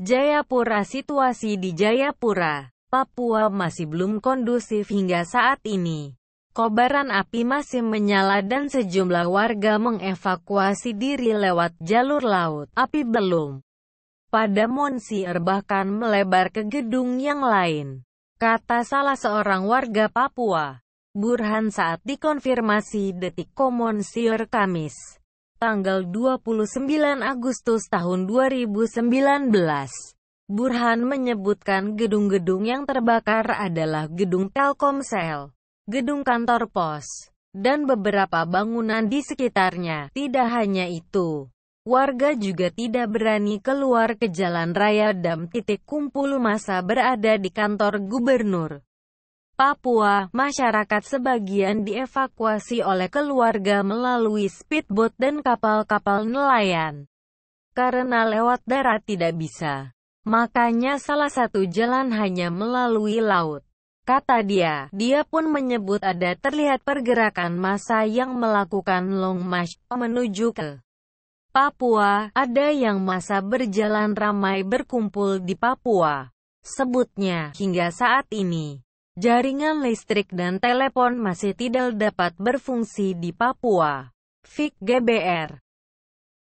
Jayapura Situasi di Jayapura, Papua masih belum kondusif hingga saat ini. Kobaran api masih menyala dan sejumlah warga mengevakuasi diri lewat jalur laut. Api belum pada Monsier bahkan melebar ke gedung yang lain, kata salah seorang warga Papua. Burhan saat dikonfirmasi detik komonsier Kamis tanggal 29 Agustus tahun 2019. Burhan menyebutkan gedung-gedung yang terbakar adalah gedung Telkomsel, gedung kantor pos, dan beberapa bangunan di sekitarnya. Tidak hanya itu, warga juga tidak berani keluar ke jalan raya dan titik kumpul massa berada di kantor gubernur. Papua, masyarakat sebagian dievakuasi oleh keluarga melalui speedboat dan kapal-kapal nelayan. Karena lewat darat tidak bisa. Makanya salah satu jalan hanya melalui laut. Kata dia, dia pun menyebut ada terlihat pergerakan massa yang melakukan long march menuju ke Papua, ada yang masa berjalan ramai berkumpul di Papua. Sebutnya, hingga saat ini jaringan listrik dan telepon masih tidak dapat berfungsi di Papua. Fik GBR